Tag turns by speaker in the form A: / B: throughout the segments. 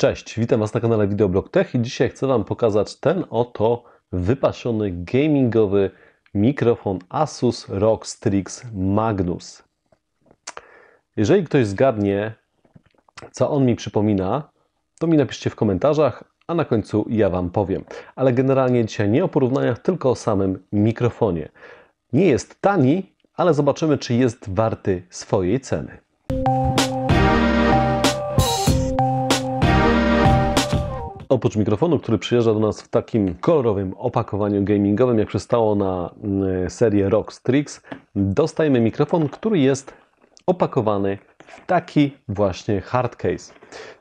A: Cześć, witam Was na kanale Videoblog Tech i dzisiaj chcę Wam pokazać ten oto wypasiony gamingowy mikrofon Asus ROG Strix Magnus. Jeżeli ktoś zgadnie, co on mi przypomina, to mi napiszcie w komentarzach, a na końcu ja Wam powiem. Ale generalnie dzisiaj nie o porównaniach, tylko o samym mikrofonie. Nie jest tani, ale zobaczymy, czy jest warty swojej ceny. oprócz mikrofonu, który przyjeżdża do nas w takim kolorowym opakowaniu gamingowym, jak przystało na y, serię Rock Strix, dostajemy mikrofon, który jest opakowany w taki właśnie hardcase.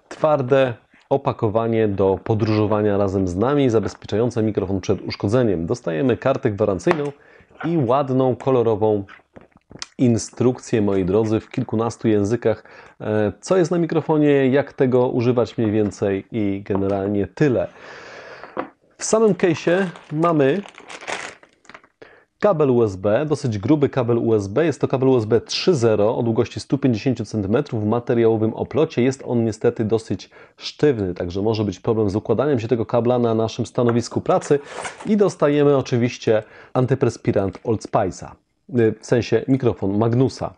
A: Twarde opakowanie do podróżowania razem z nami, zabezpieczające mikrofon przed uszkodzeniem. Dostajemy kartę gwarancyjną i ładną, kolorową instrukcje, moi drodzy, w kilkunastu językach, e, co jest na mikrofonie, jak tego używać mniej więcej i generalnie tyle. W samym case mamy kabel USB, dosyć gruby kabel USB. Jest to kabel USB 3.0 o długości 150 cm w materiałowym oplocie. Jest on niestety dosyć sztywny, także może być problem z układaniem się tego kabla na naszym stanowisku pracy. I dostajemy oczywiście antyperspirant Old Spice'a. Y, w sensie mikrofon Magnusa.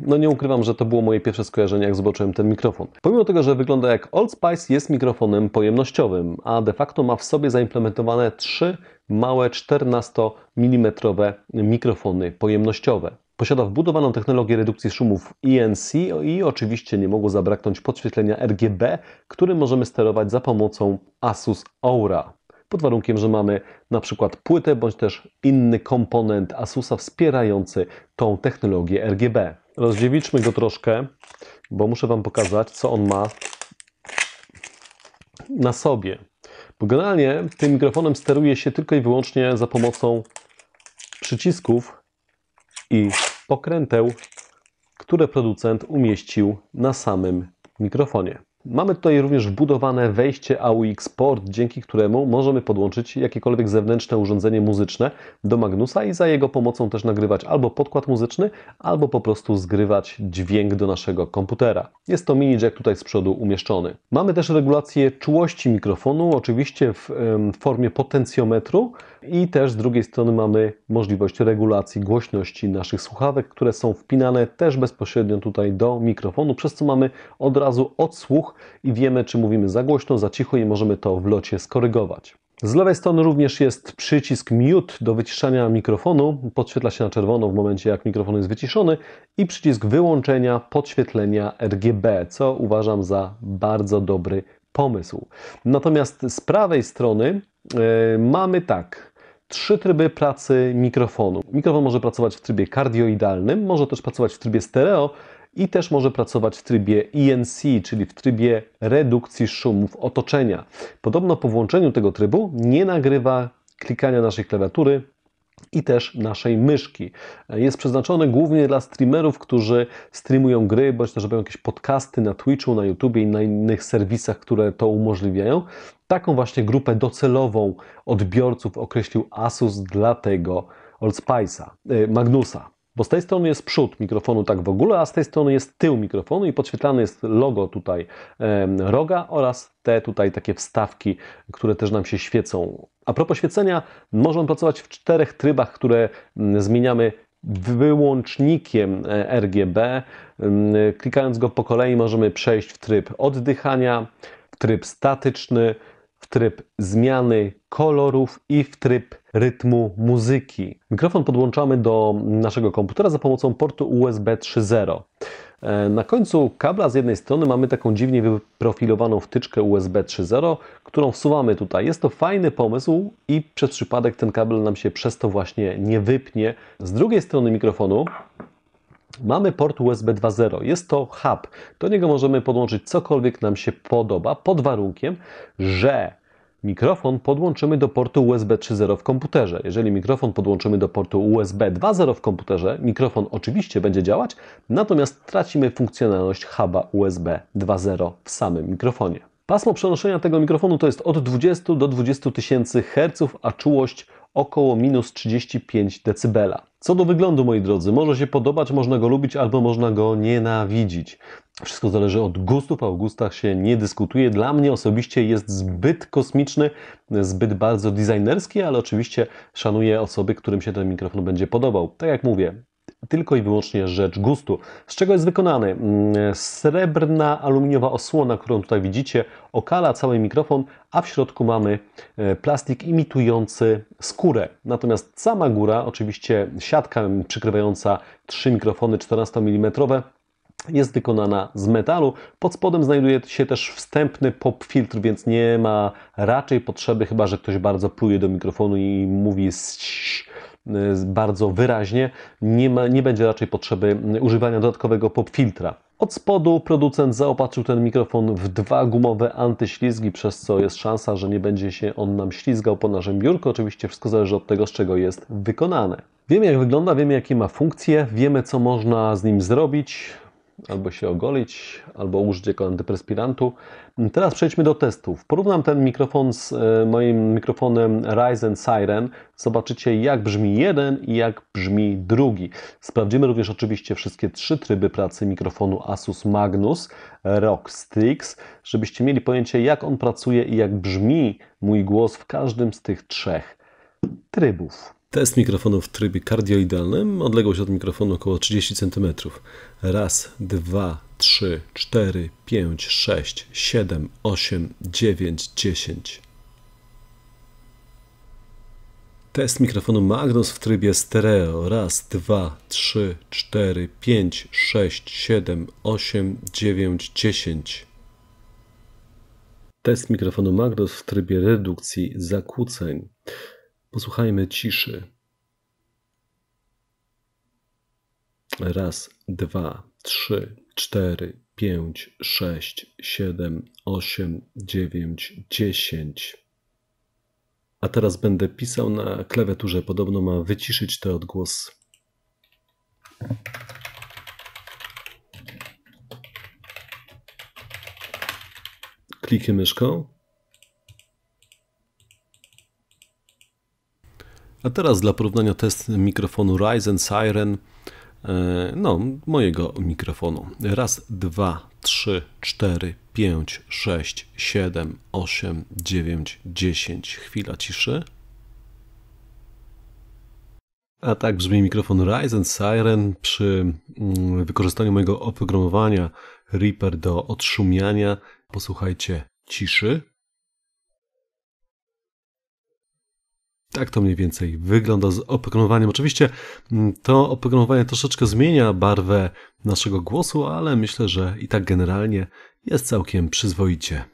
A: No nie ukrywam, że to było moje pierwsze skojarzenie, jak zobaczyłem ten mikrofon. Pomimo tego, że wygląda jak Old Spice, jest mikrofonem pojemnościowym, a de facto ma w sobie zaimplementowane trzy małe 14 mm mikrofony pojemnościowe. Posiada wbudowaną technologię redukcji szumów ENC i oczywiście nie mogło zabraknąć podświetlenia RGB, którym możemy sterować za pomocą Asus Aura pod warunkiem, że mamy na przykład płytę bądź też inny komponent Asusa wspierający tą technologię RGB. Rozdziewiczmy go troszkę, bo muszę Wam pokazać, co on ma na sobie. Bo generalnie tym mikrofonem steruje się tylko i wyłącznie za pomocą przycisków i pokręteł, które producent umieścił na samym mikrofonie. Mamy tutaj również wbudowane wejście AUX port, dzięki któremu możemy podłączyć jakiekolwiek zewnętrzne urządzenie muzyczne do Magnusa i za jego pomocą też nagrywać albo podkład muzyczny, albo po prostu zgrywać dźwięk do naszego komputera. Jest to mini jack tutaj z przodu umieszczony. Mamy też regulację czułości mikrofonu, oczywiście w formie potencjometru, i też z drugiej strony mamy możliwość regulacji głośności naszych słuchawek, które są wpinane też bezpośrednio tutaj do mikrofonu, przez co mamy od razu odsłuch i wiemy, czy mówimy za głośno, za cicho i możemy to w locie skorygować. Z lewej strony również jest przycisk mute do wyciszania mikrofonu. Podświetla się na czerwono w momencie, jak mikrofon jest wyciszony, i przycisk wyłączenia podświetlenia RGB, co uważam za bardzo dobry pomysł. Natomiast z prawej strony yy, mamy tak trzy tryby pracy mikrofonu. Mikrofon może pracować w trybie kardioidalnym, może też pracować w trybie stereo i też może pracować w trybie ENC, czyli w trybie redukcji szumów otoczenia. Podobno po włączeniu tego trybu nie nagrywa klikania naszej klawiatury, i też naszej myszki. Jest przeznaczony głównie dla streamerów, którzy streamują gry, bądź też robią jakieś podcasty na Twitchu, na YouTubie i na innych serwisach, które to umożliwiają. Taką właśnie grupę docelową odbiorców określił Asus dla tego Old Spice'a, y, Magnusa. Bo z tej strony jest przód mikrofonu tak w ogóle, a z tej strony jest tył mikrofonu i podświetlane jest logo tutaj roga oraz te tutaj takie wstawki, które też nam się świecą. A propos świecenia, można pracować w czterech trybach, które mm, zmieniamy wyłącznikiem e, RGB. Mm, klikając go po kolei możemy przejść w tryb oddychania, w tryb statyczny, w tryb zmiany kolorów i w tryb rytmu muzyki. Mikrofon podłączamy do naszego komputera za pomocą portu USB 3.0. E, na końcu kabla z jednej strony mamy taką dziwnie wyprofilowaną wtyczkę USB 3.0, którą wsuwamy tutaj. Jest to fajny pomysł i przez przypadek ten kabel nam się przez to właśnie nie wypnie. Z drugiej strony mikrofonu Mamy port USB 2.0, jest to hub. Do niego możemy podłączyć cokolwiek nam się podoba, pod warunkiem, że mikrofon podłączymy do portu USB 3.0 w komputerze. Jeżeli mikrofon podłączymy do portu USB 2.0 w komputerze, mikrofon oczywiście będzie działać, natomiast tracimy funkcjonalność huba USB 2.0 w samym mikrofonie. Pasmo przenoszenia tego mikrofonu to jest od 20 do 20 tysięcy Hz, a czułość około minus 35 dB. Co do wyglądu, moi drodzy, może się podobać, można go lubić albo można go nienawidzić. Wszystko zależy od gustów, a o gustach się nie dyskutuje. Dla mnie osobiście jest zbyt kosmiczny, zbyt bardzo designerski, ale oczywiście szanuję osoby, którym się ten mikrofon będzie podobał. Tak jak mówię, tylko i wyłącznie rzecz gustu. Z czego jest wykonany? Mm, srebrna aluminiowa osłona, którą tutaj widzicie, okala cały mikrofon, a w środku mamy e, plastik imitujący skórę. Natomiast sama góra, oczywiście siatka przykrywająca trzy mikrofony 14 mm, jest wykonana z metalu. Pod spodem znajduje się też wstępny pop filtr, więc nie ma raczej potrzeby, chyba że ktoś bardzo pluje do mikrofonu i mówi Y, bardzo wyraźnie, nie, ma, nie będzie raczej potrzeby y, używania dodatkowego popfiltra. Od spodu producent zaopatrzył ten mikrofon w dwa gumowe antyślizgi, przez co jest szansa, że nie będzie się on nam ślizgał po naszym biurku. Oczywiście wszystko zależy od tego, z czego jest wykonane. Wiemy jak wygląda, wiemy jakie ma funkcje, wiemy co można z nim zrobić, albo się ogolić, albo użyć jako antyperspirantu. Teraz przejdźmy do testów. Porównam ten mikrofon z e, moim mikrofonem Ryzen Siren. Zobaczycie jak brzmi jeden i jak brzmi drugi. Sprawdzimy również oczywiście wszystkie trzy tryby pracy mikrofonu Asus Magnus Rock Strix, żebyście mieli pojęcie jak on pracuje i jak brzmi mój głos w każdym z tych trzech trybów. Test mikrofonu w trybie kardioidalnym odległość od mikrofonu około 30 cm. Raz, dwa, 3, 4, 5, 6, 7, 8, 9, 10. Test mikrofonu Magnus w trybie stereo. Raz, dwa, trzy, cztery, pięć, sześć, siedem, osiem, dziewięć, dziesięć. Test mikrofonu Magnus w trybie redukcji zakłóceń. Posłuchajmy ciszy. Raz, dwa, trzy, 4, 5, 6, 7, 8, 9, 10. A teraz będę pisał na klawiaturze. Podobno ma wyciszyć te odgłos. Klikę myszką. A teraz dla porównania test mikrofonu Ryzen Siren E, no, mojego mikrofonu. Raz, dwa, trzy, cztery, pięć, sześć, siedem, osiem, dziewięć, dziesięć. Chwila ciszy. A tak brzmi mikrofon Ryzen Siren przy mm, wykorzystaniu mojego oprogramowania Reaper do odszumiania. Posłuchajcie ciszy. Tak to mniej więcej wygląda z oprogramowaniem. Oczywiście mm, to oprogramowanie troszeczkę zmienia barwę naszego głosu, ale myślę, że i tak generalnie jest całkiem przyzwoicie.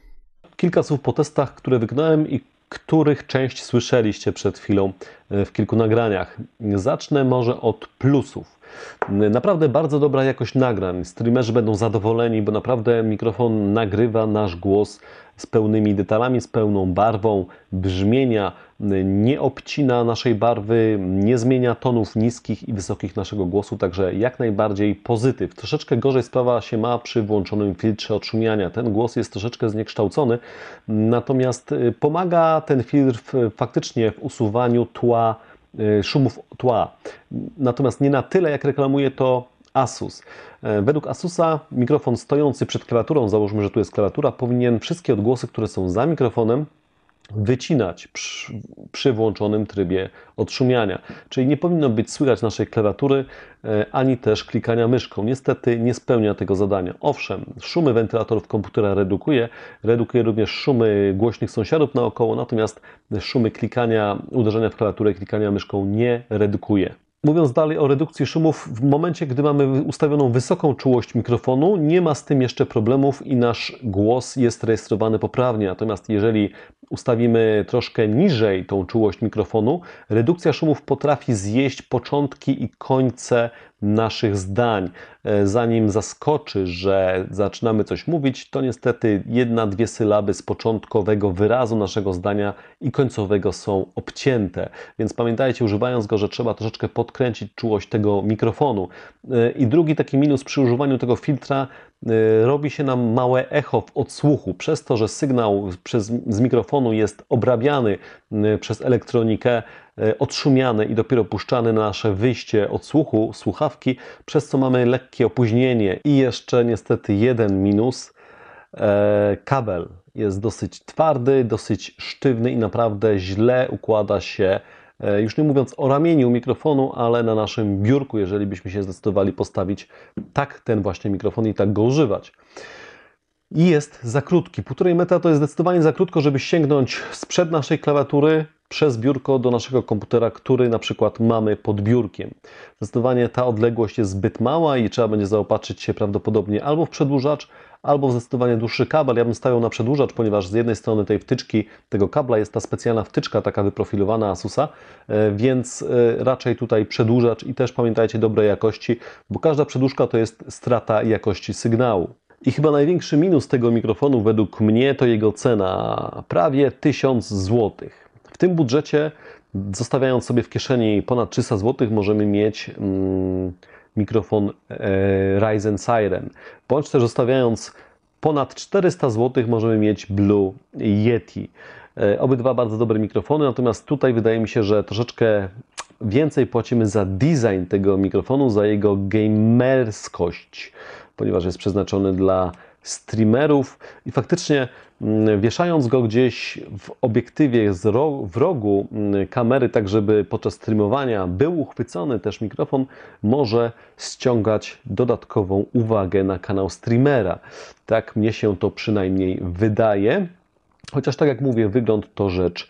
A: Kilka słów po testach, które wykonałem i których część słyszeliście przed chwilą e, w kilku nagraniach. Zacznę może od plusów. Naprawdę bardzo dobra jakość nagrań. Streamerzy będą zadowoleni, bo naprawdę mikrofon nagrywa nasz głos z pełnymi detalami, z pełną barwą brzmienia, y, nie obcina naszej barwy, nie zmienia tonów niskich i wysokich naszego głosu, także jak najbardziej pozytyw. Troszeczkę gorzej sprawa się ma przy włączonym filtrze odszumiania. Ten głos jest troszeczkę zniekształcony, natomiast y, pomaga ten filtr faktycznie w usuwaniu tła E, szumów tła. Natomiast nie na tyle, jak reklamuje to Asus. E, według Asusa mikrofon stojący przed klawiaturą, załóżmy, że tu jest klawiatura, powinien wszystkie odgłosy, które są za mikrofonem, wycinać przy, przy, włączonym trybie odszumiania. Czyli nie powinno być słychać naszej klawiatury e, ani też klikania myszką. Niestety nie spełnia tego zadania. Owszem, szumy wentylatorów komputera redukuje, redukuje również szumy głośnych sąsiadów naokoło, natomiast szumy klikania, uderzenia w klawiaturę, klikania myszką nie redukuje. Mówiąc dalej o redukcji szumów, w momencie, gdy mamy ustawioną wysoką czułość mikrofonu, nie ma z tym jeszcze problemów i nasz głos jest rejestrowany poprawnie. Natomiast jeżeli ustawimy troszkę niżej tą czułość mikrofonu, redukcja szumów potrafi zjeść początki i końce naszych zdań. E, zanim zaskoczy, że zaczynamy coś mówić, to niestety jedna, dwie sylaby z początkowego wyrazu naszego zdania i końcowego są obcięte. Więc pamiętajcie, używając go, że trzeba troszeczkę podkręcić czułość tego mikrofonu. E, I drugi taki minus przy używaniu tego filtra Y, robi się nam małe echo w odsłuchu, przez to, że sygnał przez, z mikrofonu jest obrabiany y, przez elektronikę, y, odszumiany i dopiero puszczany na nasze wyjście odsłuchu, słuchawki, przez co mamy lekkie opóźnienie. I jeszcze niestety jeden minus, e, kabel jest dosyć twardy, dosyć sztywny i naprawdę źle układa się E, już nie mówiąc o ramieniu mikrofonu, ale na naszym biurku, jeżeli byśmy się zdecydowali postawić tak ten właśnie mikrofon i tak go używać i jest za krótki. Półtorej metra to jest zdecydowanie za krótko, żeby sięgnąć sprzed naszej klawiatury przez biurko do naszego komputera, który na przykład mamy pod biurkiem. Zdecydowanie ta odległość jest zbyt mała i trzeba będzie zaopatrzyć się prawdopodobnie albo w przedłużacz, albo w zdecydowanie dłuższy kabel. Ja bym stawiał na przedłużacz, ponieważ z jednej strony tej wtyczki, tego kabla jest ta specjalna wtyczka, taka wyprofilowana Asusa, e, więc e, raczej tutaj przedłużacz i też pamiętajcie dobrej jakości, bo każda przedłużka to jest strata jakości sygnału. I chyba największy minus tego mikrofonu według mnie to jego cena prawie 1000 złotych tym budżecie, zostawiając sobie w kieszeni ponad 300 zł, możemy mieć mm, mikrofon e, Ryzen Siren, bądź też zostawiając ponad 400 zł, możemy mieć Blue Yeti. E, obydwa bardzo dobre mikrofony, natomiast tutaj wydaje mi się, że troszeczkę więcej płacimy za design tego mikrofonu, za jego gamerskość, ponieważ jest przeznaczony dla streamerów i faktycznie wieszając go gdzieś w obiektywie w rogu mm, kamery, tak żeby podczas streamowania był uchwycony też mikrofon, może ściągać dodatkową uwagę na kanał streamera. Tak mnie się to przynajmniej wydaje. Chociaż tak jak mówię, wygląd to rzecz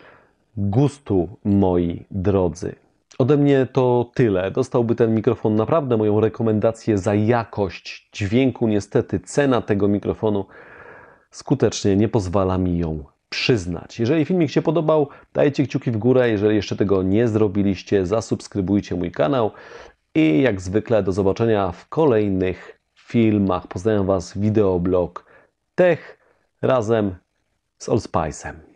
A: gustu, moi drodzy. Ode mnie to tyle. Dostałby ten mikrofon naprawdę moją rekomendację za jakość dźwięku. Niestety cena tego mikrofonu skutecznie nie pozwala mi ją przyznać. Jeżeli filmik się podobał, dajcie kciuki w górę. Jeżeli jeszcze tego nie zrobiliście, zasubskrybujcie mój kanał. I jak zwykle do zobaczenia w kolejnych filmach. Pozdrawiam Was wideoblog Tech razem z Allspice'em.